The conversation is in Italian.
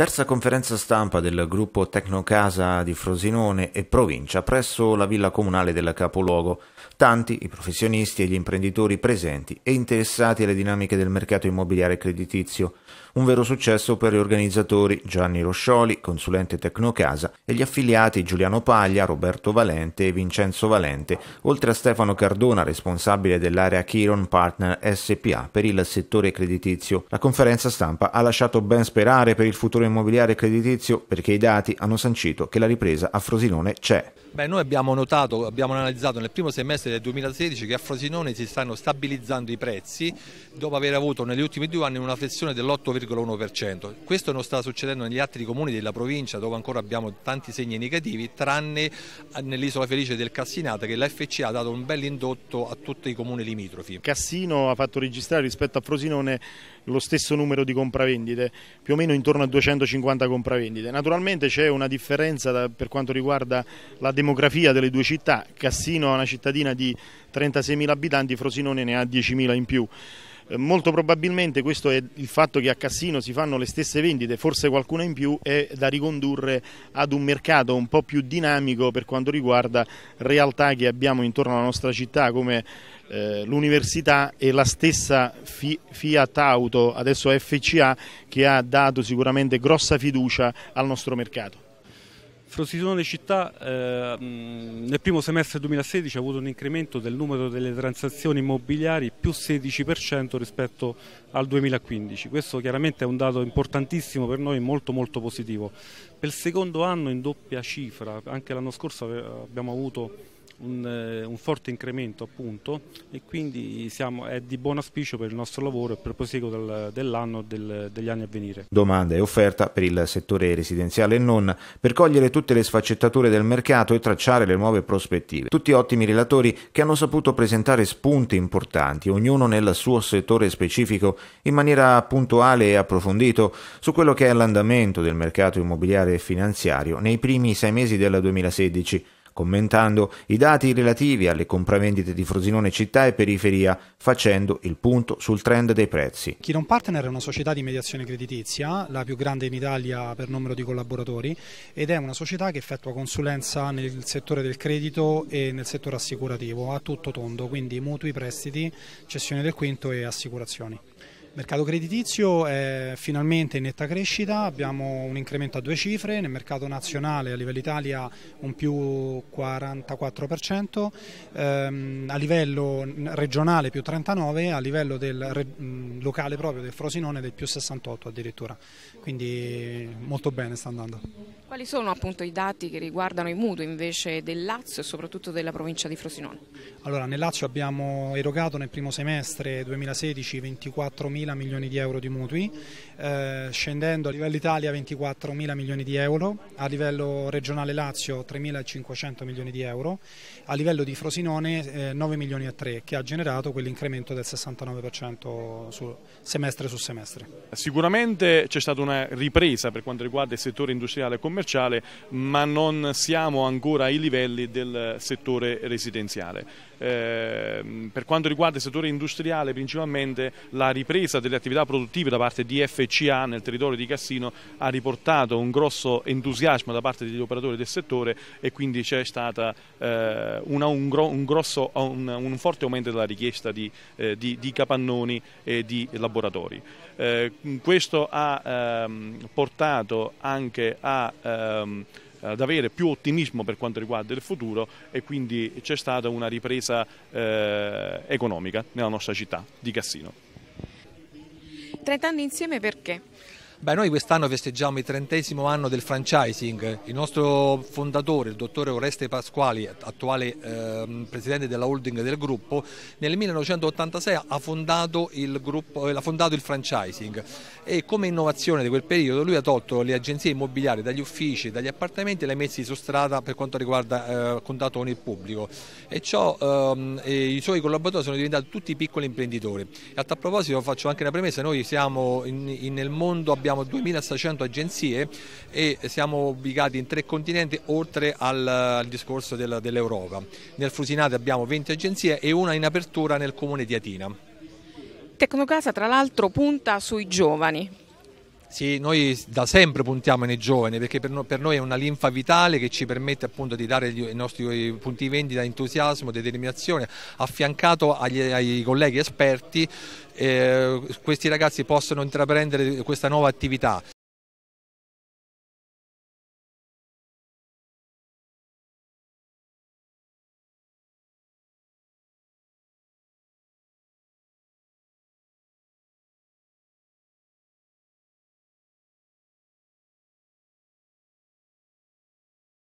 Terza conferenza stampa del gruppo Tecnocasa di Frosinone e provincia presso la villa comunale del capoluogo tanti i professionisti e gli imprenditori presenti e interessati alle dinamiche del mercato immobiliare creditizio. Un vero successo per gli organizzatori Gianni Roscioli, consulente Tecnocasa, e gli affiliati Giuliano Paglia, Roberto Valente e Vincenzo Valente, oltre a Stefano Cardona, responsabile dell'area Chiron Partner SPA per il settore creditizio. La conferenza stampa ha lasciato ben sperare per il futuro immobiliare creditizio perché i dati hanno sancito che la ripresa a Frosinone c'è. Beh, noi abbiamo notato, abbiamo analizzato nel primo semestre del 2016 che a Frosinone si stanno stabilizzando i prezzi dopo aver avuto negli ultimi due anni una flessione dell'8,1%. Questo non sta succedendo negli altri comuni della provincia dove ancora abbiamo tanti segni negativi, tranne eh, nell'isola felice del Cassinata che l'FCA ha dato un bel indotto a tutti i comuni limitrofi. Cassino ha fatto registrare rispetto a Frosinone lo stesso numero di compravendite, più o meno intorno a 250 compravendite. Naturalmente c'è una differenza per quanto riguarda la demografia delle due città, Cassino è una cittadina di di 36.000 abitanti Frosinone ne ha 10.000 in più eh, molto probabilmente questo è il fatto che a Cassino si fanno le stesse vendite, forse qualcuna in più, è da ricondurre ad un mercato un po' più dinamico per quanto riguarda realtà che abbiamo intorno alla nostra città come eh, l'università e la stessa Fiat Auto, adesso FCA, che ha dato sicuramente grossa fiducia al nostro mercato. Frosinone città eh, nel primo semestre 2016 ha avuto un incremento del numero delle transazioni immobiliari più 16% rispetto al 2015. Questo chiaramente è un dato importantissimo per noi, molto molto positivo. Per il secondo anno in doppia cifra, anche l'anno scorso abbiamo avuto un, eh, un forte incremento appunto e quindi siamo, è di buon auspicio per il nostro lavoro e per il proseguo del, dell'anno del, degli anni a venire. Domanda e offerta per il settore residenziale e non per cogliere tutte le sfaccettature del mercato e tracciare le nuove prospettive. Tutti ottimi relatori che hanno saputo presentare spunti importanti, ognuno nel suo settore specifico, in maniera puntuale e approfondito su quello che è l'andamento del mercato immobiliare e finanziario nei primi sei mesi del 2016 commentando i dati relativi alle compravendite di Frosinone città e periferia, facendo il punto sul trend dei prezzi. Chiron Partner è una società di mediazione creditizia, la più grande in Italia per numero di collaboratori, ed è una società che effettua consulenza nel settore del credito e nel settore assicurativo, a tutto tondo, quindi mutui, prestiti, cessione del quinto e assicurazioni. Mercato creditizio è finalmente in netta crescita, abbiamo un incremento a due cifre, nel mercato nazionale a livello Italia un più 44%, ehm, a livello regionale più 39%, a livello del, mh, locale proprio del Frosinone del più 68% addirittura, quindi molto bene sta andando. Quali sono appunto i dati che riguardano i mutui invece del Lazio e soprattutto della provincia di Frosinone? Allora nel Lazio abbiamo erogato nel primo semestre 2016 24.000 mila milioni di euro di mutui, eh, scendendo a livello Italia 24 mila milioni di euro, a livello regionale Lazio 3.500 milioni di euro, a livello di Frosinone eh, 9 milioni e 3 che ha generato quell'incremento del 69% su, semestre su semestre. Sicuramente c'è stata una ripresa per quanto riguarda il settore industriale e commerciale ma non siamo ancora ai livelli del settore residenziale. Ehm, per quanto riguarda il settore industriale principalmente la ripresa delle attività produttive da parte di FCA nel territorio di Cassino ha riportato un grosso entusiasmo da parte degli operatori del settore e quindi c'è stato eh, un, un, un, un, forte aumento della richiesta di, eh, di, di capannoni e di laboratori. Eh, questo ha ehm, portato anche a ehm, eh, ad avere più ottimismo per quanto riguarda il futuro e quindi c'è stata una ripresa eh, economica nella nostra città di Cassino. 30 anni insieme perché? Beh, noi quest'anno festeggiamo il trentesimo anno del franchising. Il nostro fondatore, il dottore Oreste Pasquali, attuale eh, presidente della holding del gruppo, nel 1986 ha fondato, gruppo, eh, ha fondato il franchising e come innovazione di quel periodo lui ha tolto le agenzie immobiliari dagli uffici, dagli appartamenti e le ha messe su strada per quanto riguarda eh, contatto con il pubblico. E ciò ehm, i suoi collaboratori sono diventati tutti piccoli imprenditori. E a tal proposito faccio anche una premessa, noi siamo in, in, nel mondo abbiamo abbiamo 2600 agenzie e siamo ubicati in tre continenti oltre al, al discorso del, dell'Europa. Nel Frusinate abbiamo 20 agenzie e una in apertura nel comune di Atina. Tecnocasa tra l'altro punta sui giovani sì, noi da sempre puntiamo nei giovani perché per noi, per noi, è una linfa vitale che ci permette appunto di dare i nostri punti vendita, entusiasmo, determinazione, affiancato agli, ai colleghi esperti eh, questi ragazzi possono intraprendere questa nuova attività.